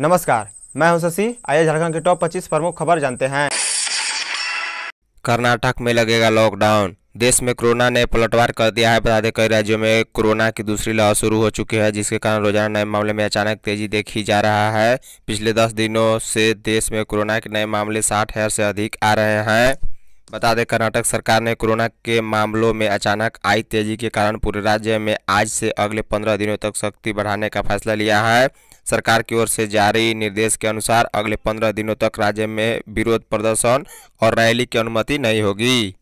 नमस्कार मैं हूं शशि आइए झारखंड के टॉप 25 प्रमुख खबर जानते हैं कर्नाटक में लगेगा लॉकडाउन देश में कोरोना ने पलटवार कर दिया है बता दें कई राज्यों में कोरोना की दूसरी लहर शुरू हो चुकी है जिसके कारण रोजाना नए मामले में अचानक तेजी देखी जा रहा है पिछले दस दिनों से देश में कोरोना के नए मामले साठ हज़ार से अधिक आ रहे हैं बता दें कर्नाटक सरकार ने कोरोना के मामलों में अचानक आई तेजी के कारण पूरे राज्य में आज से अगले पंद्रह दिनों तक सख्ती बढ़ाने का फैसला लिया है सरकार की ओर से जारी निर्देश के अनुसार अगले पंद्रह दिनों तक राज्य में विरोध प्रदर्शन और रैली की अनुमति नहीं होगी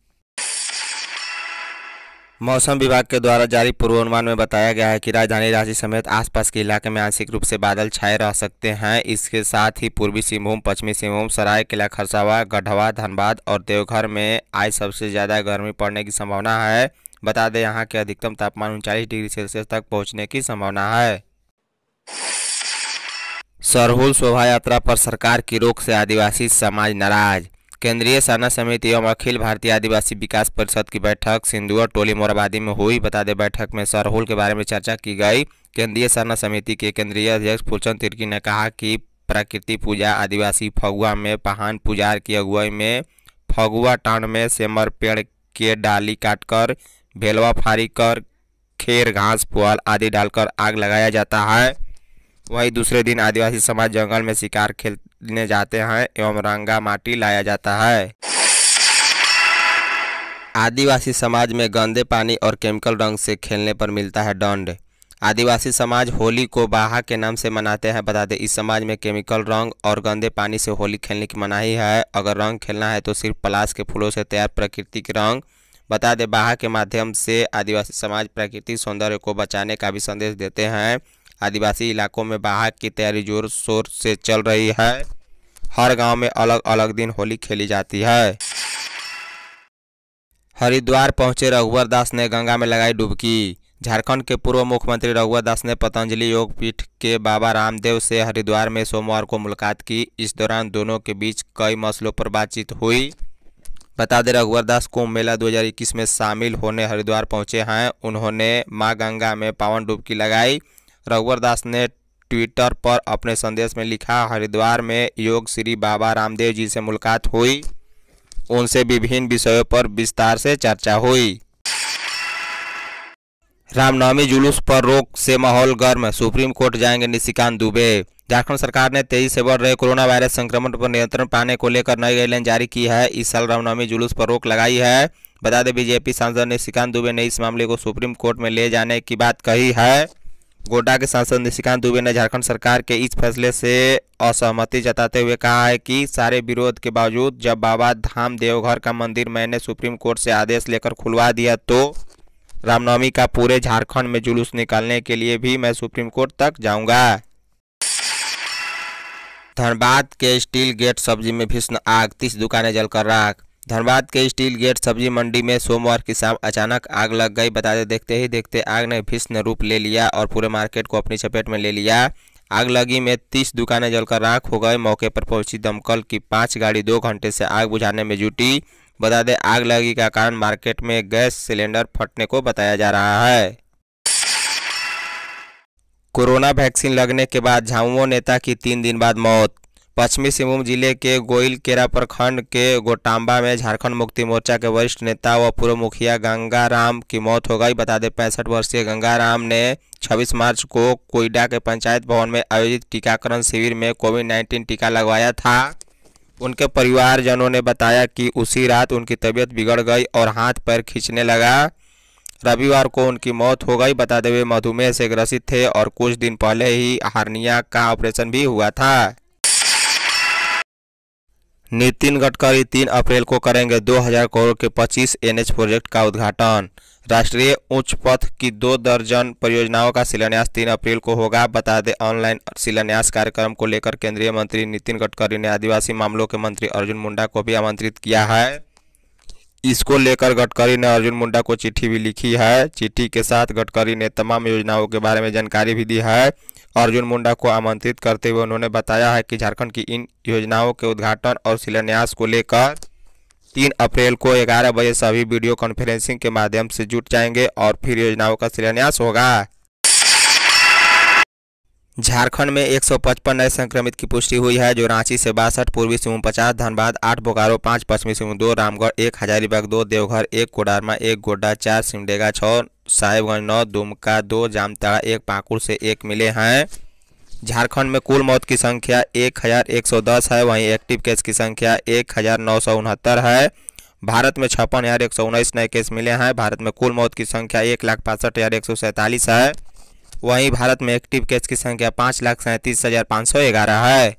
मौसम विभाग के द्वारा जारी पूर्वानुमान में बताया गया है कि राजधानी रांची समेत आसपास के इलाके में आंशिक रूप से बादल छाए रह सकते हैं इसके साथ ही पूर्वी सिंहभूम पश्चिमी सिंहभूम सराय किला खरसावा गढ़वा धनबाद और देवघर में आज सबसे ज़्यादा गर्मी पड़ने की संभावना है बता दें यहाँ के अधिकतम तापमान उनचालीस डिग्री सेल्सियस तक पहुँचने की संभावना है सरहुल शोभा यात्रा पर सरकार की रोक से आदिवासी समाज नाराज केंद्रीय सना समिति एवं अखिल भारतीय आदिवासी विकास परिषद की बैठक सिंधुआ टोली मोराबादी में हुई बता दें बैठक में सरहुल के बारे में चर्चा की गई केंद्रीय सेना समिति के केंद्रीय अध्यक्ष फूलचंद तिर्की ने कहा कि प्रकृति पूजा आदिवासी फगुआ में पहान पुजार की अगुवाई में फगुआ टाण में सेमर पेड़ के डाली काटकर भेलवा फारी कर खेर घास पुआल आदि डालकर आग लगाया जाता है वहीं दूसरे दिन आदिवासी समाज जंगल में शिकार खेलने जाते हैं एवं रंगा माटी लाया जाता है आदिवासी समाज में गंदे पानी और केमिकल रंग से खेलने पर मिलता है दंड आदिवासी समाज होली को बाहा के नाम से मनाते हैं बता दें इस समाज में केमिकल रंग और गंदे पानी से होली खेलने की मनाही है अगर रंग खेलना है तो सिर्फ पलाश के फूलों से तैयार प्राकृतिक रंग बता दें बाहा के माध्यम से आदिवासी समाज प्राकृतिक सौंदर्य को बचाने का भी संदेश देते हैं आदिवासी इलाकों में बाहर की तैयारी जोर शोर से चल रही है हर गांव में अलग अलग दिन होली खेली जाती है हरिद्वार पहुंचे रघुवर दास ने गंगा में लगाई डुबकी झारखंड के पूर्व मुख्यमंत्री रघुवर दास ने पतंजलि योग पीठ के बाबा रामदेव से हरिद्वार में सोमवार को मुलाकात की इस दौरान दोनों के बीच कई मसलों पर बातचीत हुई बता दें रघुवर दास कुंभ मेला 2021 में शामिल होने हरिद्वार पहुंचे हैं उन्होंने माँ गंगा में पावन डुबकी लगाई रघुवर दास ने ट्विटर पर अपने संदेश में लिखा हरिद्वार में योग श्री बाबा रामदेव जी से मुलाकात हुई उनसे विभिन्न विषयों पर विस्तार से चर्चा हुई रामनवमी जुलूस पर रोक से माहौल गर्म सुप्रीम कोर्ट जाएंगे निशिकांत दुबे झारखंड सरकार ने तेजी से बढ़ रहे कोरोना वायरस संक्रमण पर नियंत्रण पाने को लेकर नई गाइडलाइन जारी की है इस साल रामनवमी जुलूस पर रोक लगाई है बता दें बीजेपी सांसद निशिकांत दुबे ने इस मामले को सुप्रीम कोर्ट में ले जाने की बात कही है गोड्डा के सांसद निशिकांत दुबे ने झारखंड सरकार के इस फैसले से असहमति जताते हुए कहा है कि सारे विरोध के बावजूद जब बाबा धाम देवघर का मंदिर मैंने सुप्रीम कोर्ट से आदेश लेकर खुलवा दिया तो रामनवमी का पूरे झारखंड में जुलूस निकालने के लिए भी मैं सुप्रीम कोर्ट तक जाऊंगा धनबाद के स्टील गेट सब्जी में भीषण आग तीस दुकानें जलकर राख धनबाद के स्टील गेट सब्जी मंडी में सोमवार की शाम अचानक आग लग गई बताते देखते ही देखते आग ने भीषण रूप ले लिया और पूरे मार्केट को अपनी चपेट में ले लिया आग लगी में तीस दुकानें जलकर राख हो गए मौके पर पहुंची दमकल की पांच गाड़ी दो घंटे से आग बुझाने में जुटी बता दें आग लगी का कारण मार्केट में गैस सिलेंडर फटने को बताया जा रहा है कोरोना वैक्सीन लगने के बाद झाऊओ नेता की तीन दिन बाद मौत पश्चिमी सिंहभूम जिले के गोइलकेरा प्रखंड के गोटाम्बा में झारखंड मुक्ति मोर्चा के वरिष्ठ नेता व पूर्व मुखिया गंगाराम की मौत हो गई बता दें पैंसठ वर्षीय गंगाराम ने 26 मार्च को कोयडा के पंचायत भवन में आयोजित टीकाकरण शिविर में कोविड 19 टीका लगवाया था उनके परिवारजनों ने बताया कि उसी रात उनकी तबीयत बिगड़ गई और हाथ पैर खींचने लगा रविवार को उनकी मौत हो गई बता दें वे मधुमेह से ग्रसित थे और कुछ दिन पहले ही हार्निया का ऑपरेशन भी हुआ था नितिन गडकरी तीन अप्रैल को करेंगे 2000 करोड़ के 25 एनएच प्रोजेक्ट का उद्घाटन राष्ट्रीय उच्च पथ की दो दर्जन परियोजनाओं का शिलान्यास तीन अप्रैल को होगा बता दें ऑनलाइन शिलान्यास कार्यक्रम को लेकर केंद्रीय मंत्री नितिन गडकरी ने आदिवासी मामलों के मंत्री अर्जुन मुंडा को भी आमंत्रित किया है इसको लेकर गडकरी ने अर्जुन मुंडा को चिट्ठी भी लिखी है चिट्ठी के साथ गडकरी ने तमाम योजनाओं के बारे में जानकारी भी दी है अर्जुन मुंडा को आमंत्रित करते हुए उन्होंने बताया है कि झारखंड की इन योजनाओं के उद्घाटन और शिलान्यास को लेकर तीन अप्रैल को ग्यारह बजे सभी वीडियो कॉन्फ्रेंसिंग के माध्यम से जुट जाएंगे और फिर योजनाओं का शिलान्यास होगा झारखंड में एक नए संक्रमित की पुष्टि हुई है जो रांची से बासठ पूर्वी सिंहभूम पचास धनबाद आठ बोकारो पाँच पश्चिमी सिंहभूम दो रामगढ़ एक हजारीबाग दो देवघर एक कोडारमा एक गोड्डा चार सिमडेगा छः साहेबगंज नौ दुमका दो जामताड़ा एक पाकुड़ से एक मिले हैं झारखंड में कुल मौत की संख्या एक हज़ार एक सौ दस है वहीं एक्टिव केस की संख्या एक हज़ार नौ सौ उनहत्तर है भारत में छप्पन हज़ार एक सौ उन्नीस नए केस मिले हैं भारत में कुल मौत की संख्या एक लाख पासठ हज़ार एक सौ सैंतालीस है वहीं भारत में एक्टिव केस की संख्या पाँच लाख सैंतीस हज़ार पाँच सौ ग्यारह है